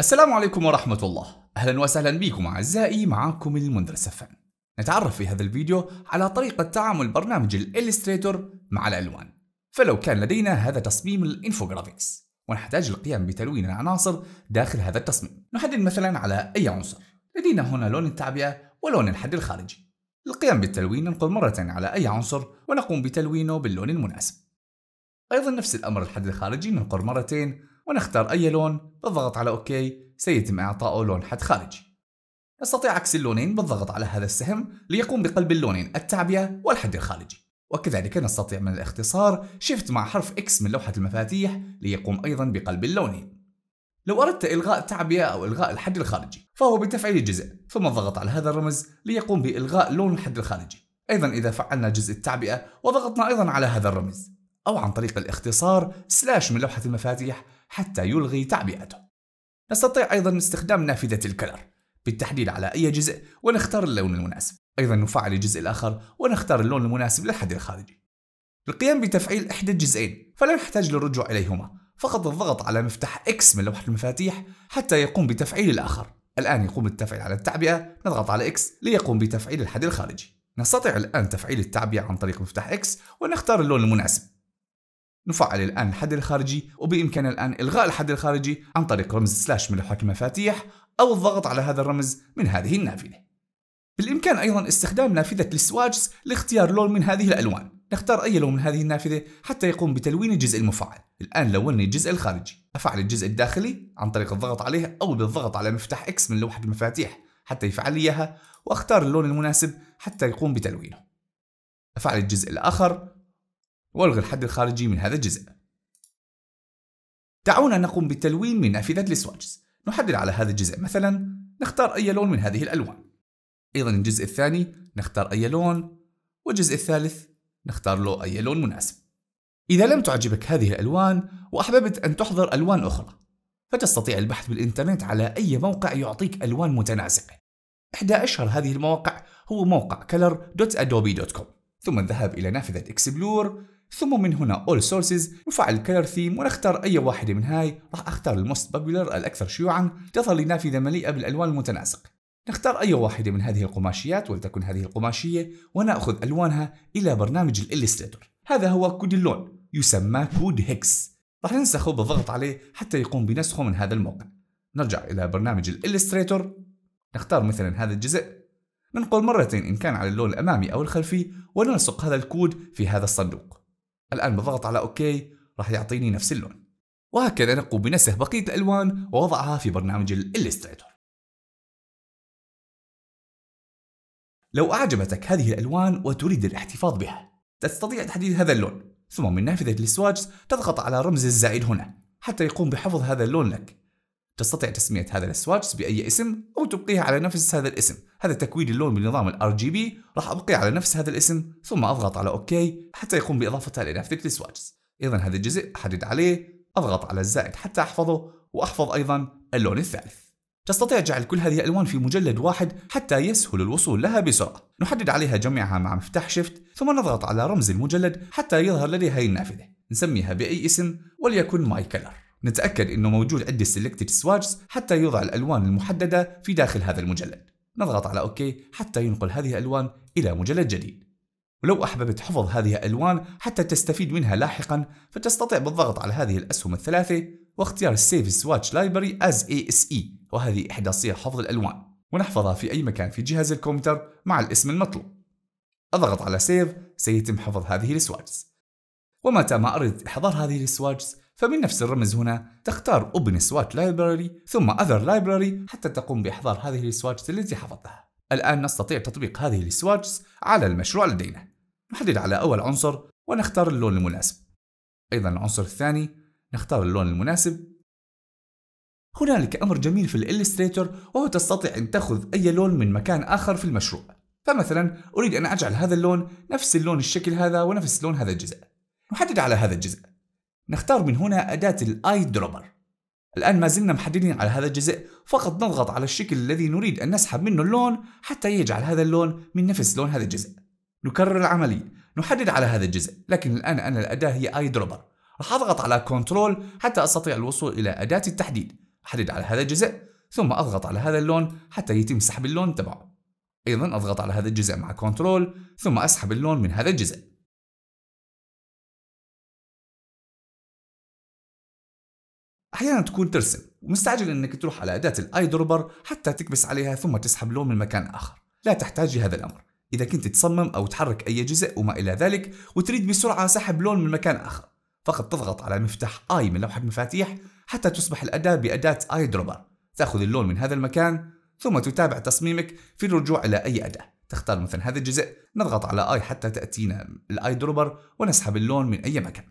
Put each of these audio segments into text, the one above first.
السلام عليكم ورحمة الله أهلا وسهلا بكم أعزائي معكم المنذر السفن نتعرف في هذا الفيديو على طريقة تعامل برنامج الإليستريتور مع الألوان فلو كان لدينا هذا تصميم الإنفوغرافيكس ونحتاج القيام بتلوين العناصر داخل هذا التصميم نحدد مثلا على أي عنصر لدينا هنا لون التعبئة ولون الحد الخارجي للقيام بالتلوين ننقل مرة على أي عنصر ونقوم بتلوينه باللون المناسب أيضا نفس الأمر الحد الخارجي ننقر مرتين ونختار أي لون بالضغط على OK سيتم إعطائه لون حد خارجي نستطيع عكس اللونين بالضغط على هذا السهم ليقوم بقلب اللونين التعبية والحد الخارجي وكذلك نستطيع من الاختصار شيفت مع حرف X من لوحة المفاتيح ليقوم أيضا بقلب اللونين لو أردت إلغاء التعبية أو إلغاء الحد الخارجي فهو بتفعيل جزء ثم الضغط على هذا الرمز ليقوم بإلغاء لون الحد الخارجي أيضا إذا فعلنا جزء التعبئة وضغطنا أيضا على هذا الرمز أو عن طريق الاختصار سلاش من لوحة المفاتيح حتى يلغي تعبئته نستطيع أيضا استخدام نافذة الكلر بالتحديد على أي جزء ونختار اللون المناسب أيضا نفعل الجزء الآخر ونختار اللون المناسب للحد الخارجي القيام بتفعيل إحدى الجزئين فلا نحتاج للرجوع إليهما فقط الضغط على مفتاح X من لوحة المفاتيح حتى يقوم بتفعيل الآخر الآن يقوم بالتفعيل على التعبئة نضغط على X ليقوم بتفعيل الحد الخارجي نستطيع الآن تفعيل التعبئة عن طريق مفتاح X ونختار اللون المناسب نفعل الآن الحد الخارجي وبإمكاننا الآن إلغاء الحد الخارجي عن طريق رمز سلاش من لوحة المفاتيح أو الضغط على هذا الرمز من هذه النافذة بالإمكان أيضا استخدام نافذة السواجز لاختيار لون من هذه الألوان نختار أي لون من هذه النافذة حتى يقوم بتلوين الجزء المفعل الآن لوني الجزء الخارجي أفعل الجزء الداخلي عن طريق الضغط عليه أو بالضغط على مفتاح إكس من لوحة المفاتيح حتى يفعل لي إياها وأختار اللون المناسب حتى يقوم بتلوينه أفعل الجزء الآخر وألغي الحد الخارجي من هذا الجزء دعونا نقوم بالتلوين من نافذة السواتشز نحدد على هذا الجزء مثلا نختار أي لون من هذه الألوان أيضا الجزء الثاني نختار أي لون والجزء الثالث نختار له أي لون مناسب إذا لم تعجبك هذه الألوان وأحببت أن تحضر ألوان أخرى فتستطيع البحث بالإنترنت على أي موقع يعطيك ألوان متناسقة إحدى أشهر هذه المواقع هو موقع color.adobe.com ثم الذهاب إلى نافذة اكسبلور ثم من هنا all sources نفعل color theme ونختار أي واحدة من هاي راح أختار Most popular الأكثر شيوعا تظهر لي نافذة مليئة بالألوان المتناسق نختار أي واحدة من هذه القماشيات ولتكن هذه القماشية ونأخذ ألوانها إلى برنامج الإليستريتور هذا هو كود اللون يسمى كود هيكس راح ننسخه بالضغط عليه حتى يقوم بنسخه من هذا الموقع نرجع إلى برنامج الإليستريتور نختار مثلا هذا الجزء ننقل مرتين إن كان على اللون الأمامي أو الخلفي ونلصق هذا الكود في هذا الصندوق الآن بالضغط على أوكي راح يعطيني نفس اللون وهكذا نقوم بنسخ بقية الألوان ووضعها في برنامج الإلستريتور لو أعجبتك هذه الألوان وتريد الاحتفاظ بها تستطيع تحديد هذا اللون ثم من نافذة السواتش تضغط على رمز الزائد هنا حتى يقوم بحفظ هذا اللون لك تستطيع تسمية هذا السواتش بأي اسم أو تبقيها على نفس هذا الاسم هذا تكوين اللون بنظام الـ RGB راح أبقيه على نفس هذا الاسم ثم أضغط على OK حتى يقوم بإضافتها لنافذة السواتش أيضا هذا الجزء أحدد عليه أضغط على الزائد حتى أحفظه وأحفظ أيضا اللون الثالث تستطيع جعل كل هذه الألوان في مجلد واحد حتى يسهل الوصول لها بسرعة نحدد عليها جميعها مع مفتاح شيفت ثم نضغط على رمز المجلد حتى يظهر لدي هذه النافذة نسميها بأي اسم وليكن ماي كلر نتأكد أنه موجود عدة Selected Swatches حتى يوضع الألوان المحددة في داخل هذا المجلد نضغط على OK حتى ينقل هذه الألوان إلى مجلد جديد ولو أحببت حفظ هذه الألوان حتى تستفيد منها لاحقا فتستطيع بالضغط على هذه الأسهم الثلاثة واختيار Save Swatch Library as ASE وهذه إحدى صيغ حفظ الألوان ونحفظها في أي مكان في جهاز الكمبيوتر مع الاسم المطلوب أضغط على Save سيتم حفظ هذه Swatches ومتى ما أردت إحضار هذه Swatches فمن نفس الرمز هنا تختار Open swatch Library ثم Other Library حتى تقوم بإحضار هذه السواتش التي حفظتها. الآن نستطيع تطبيق هذه السواتش على المشروع لدينا. نحدد على أول عنصر ونختار اللون المناسب. أيضا العنصر الثاني نختار اللون المناسب. هنالك أمر جميل في الإلستريتور وهو تستطيع أن تأخذ أي لون من مكان آخر في المشروع. فمثلا أريد أن أجعل هذا اللون نفس اللون الشكل هذا ونفس لون هذا الجزء. نحدد على هذا الجزء. نختار من هنا أداة الآي دروبر الآن ما زلنا محددين على هذا الجزء فقط نضغط على الشكل الذي نريد أن نسحب منه اللون حتى يجعل هذا اللون من نفس لون هذا الجزء نكرر العملية نحدد على هذا الجزء لكن الآن أنا الأداة هي آي دروبر راح أضغط على كنترول حتى أستطيع الوصول إلى أداة التحديد أحدد على هذا الجزء ثم أضغط على هذا اللون حتى يتم سحب اللون تبعه أيضا أضغط على هذا الجزء مع كنترول ثم أسحب اللون من هذا الجزء احيانا تكون ترسم ومستعجل انك تروح على اداه الاي دروبر حتى تكبس عليها ثم تسحب لون من مكان اخر لا تحتاج لهذا الامر اذا كنت تصمم او تحرك اي جزء وما الى ذلك وتريد بسرعه سحب لون من مكان اخر فقط تضغط على مفتاح اي من لوحه مفاتيح حتى تصبح الاداه باداه اي دروبر تاخذ اللون من هذا المكان ثم تتابع تصميمك في الرجوع الى اي اداه تختار مثلا هذا الجزء نضغط على اي حتى تاتينا الاي دروبر ونسحب اللون من اي مكان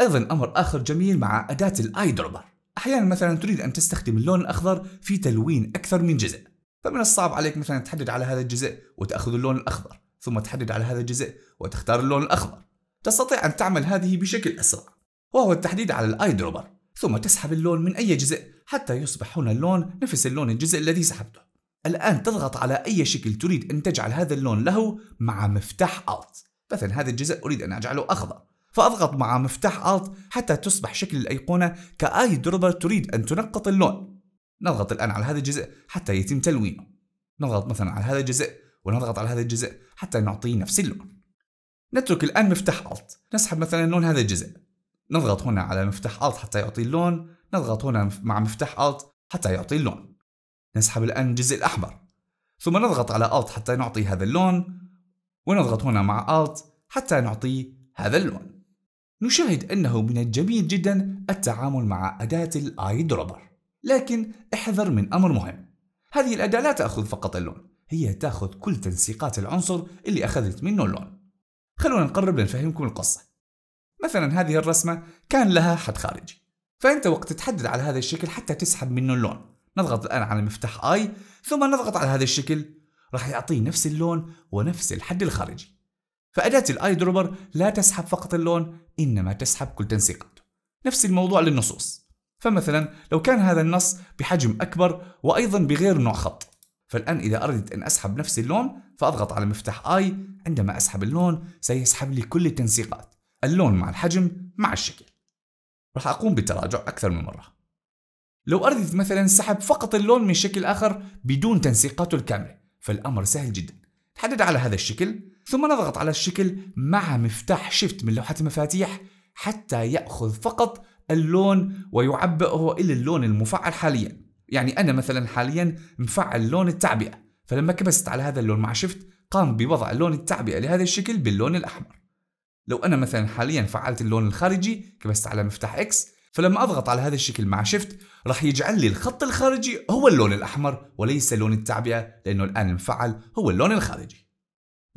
ايضا امر اخر جميل مع اداه الاي دروبر أحيانا مثلا تريد أن تستخدم اللون الأخضر في تلوين أكثر من جزء فمن الصعب عليك مثلا تحدد على هذا الجزء وتأخذ اللون الأخضر ثم تحدد على هذا الجزء وتختار اللون الأخضر تستطيع أن تعمل هذه بشكل أسرع وهو التحديد على الآي دروبر ثم تسحب اللون من أي جزء حتى يصبح هنا اللون نفس اللون الجزء الذي سحبته الآن تضغط على أي شكل تريد أن تجعل هذا اللون له مع مفتاح Alt مثلا هذا الجزء أريد أن أجعله أخضر فأضغط مع مفتاح Alt حتى تصبح شكل الأيقونة كأي دربل تريد أن تنقط اللون نضغط الآن على هذا الجزء حتى يتم تلوينه نضغط مثلا على هذا الجزء ونضغط على هذا الجزء حتى نعطيه نفس اللون نترك الآن مفتاح Alt نسحب مثلا لون هذا الجزء نضغط هنا على مفتاح Alt حتى يعطي اللون نضغط هنا مع مفتاح Alt حتى يعطي اللون نسحب الآن الجزء الأحمر ثم نضغط على Alt حتى نعطي هذا اللون ونضغط هنا مع Alt حتى نعطي هذا اللون نشاهد أنه من الجميل جدا التعامل مع أداة الآي دروبر لكن احذر من أمر مهم هذه الأداة لا تأخذ فقط اللون هي تأخذ كل تنسيقات العنصر اللي أخذت منه اللون خلونا نقرب لنفهمكم القصة مثلا هذه الرسمة كان لها حد خارجي فأنت وقت تحدد على هذا الشكل حتى تسحب منه اللون نضغط الآن على مفتاح آي ثم نضغط على هذا الشكل راح يعطيه نفس اللون ونفس الحد الخارجي فأداة الآي دروبر لا تسحب فقط اللون إنما تسحب كل تنسيقاته نفس الموضوع للنصوص فمثلا لو كان هذا النص بحجم أكبر وأيضا بغير نوع خط فالآن إذا أردت أن أسحب نفس اللون فأضغط على مفتاح آي عندما أسحب اللون سيسحب لي كل التنسيقات اللون مع الحجم مع الشكل راح أقوم بالتراجع أكثر من مرة لو أردت مثلا سحب فقط اللون من شكل آخر بدون تنسيقاته الكاملة فالأمر سهل جدا تحدد على هذا الشكل ثم نضغط على الشكل مع مفتاح شيفت من لوحة المفاتيح حتى يأخذ فقط اللون ويعبئه إلى اللون المفعل حاليا يعني أنا مثلا حاليا مفعل لون التعبئة فلما كبست على هذا اللون مع شيفت قام بوضع لون التعبئة لهذا الشكل باللون الأحمر لو أنا مثلا حاليا فعلت اللون الخارجي كبست على مفتاح إكس فلما أضغط على هذا الشكل مع شيفت راح يجعل لي الخط الخارجي هو اللون الأحمر وليس لون التعبئة لأنه الآن المفعل هو اللون الخارجي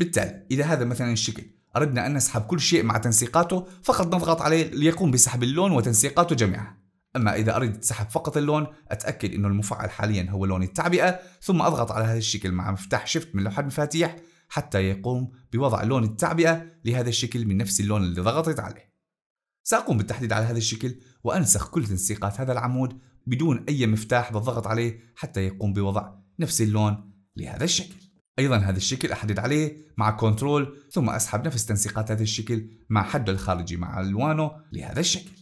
بالتالي إذا هذا مثلا الشكل أردنا أن نسحب كل شيء مع تنسيقاته فقط نضغط عليه ليقوم بسحب اللون وتنسيقاته جميعها أما إذا أردت سحب فقط اللون أتأكد أنه المفعل حاليا هو لون التعبئة ثم أضغط على هذا الشكل مع مفتاح شيفت من لوحة المفاتيح حتى يقوم بوضع لون التعبئة لهذا الشكل من نفس اللون اللي ضغطت عليه سأقوم بالتحديد على هذا الشكل وأنسخ كل تنسيقات هذا العمود بدون أي مفتاح بالضغط عليه حتى يقوم بوضع نفس اللون لهذا الشكل أيضا هذا الشكل أحدد عليه مع كنترول ثم أسحب نفس تنسيقات هذا الشكل مع حده الخارجي مع ألوانه لهذا الشكل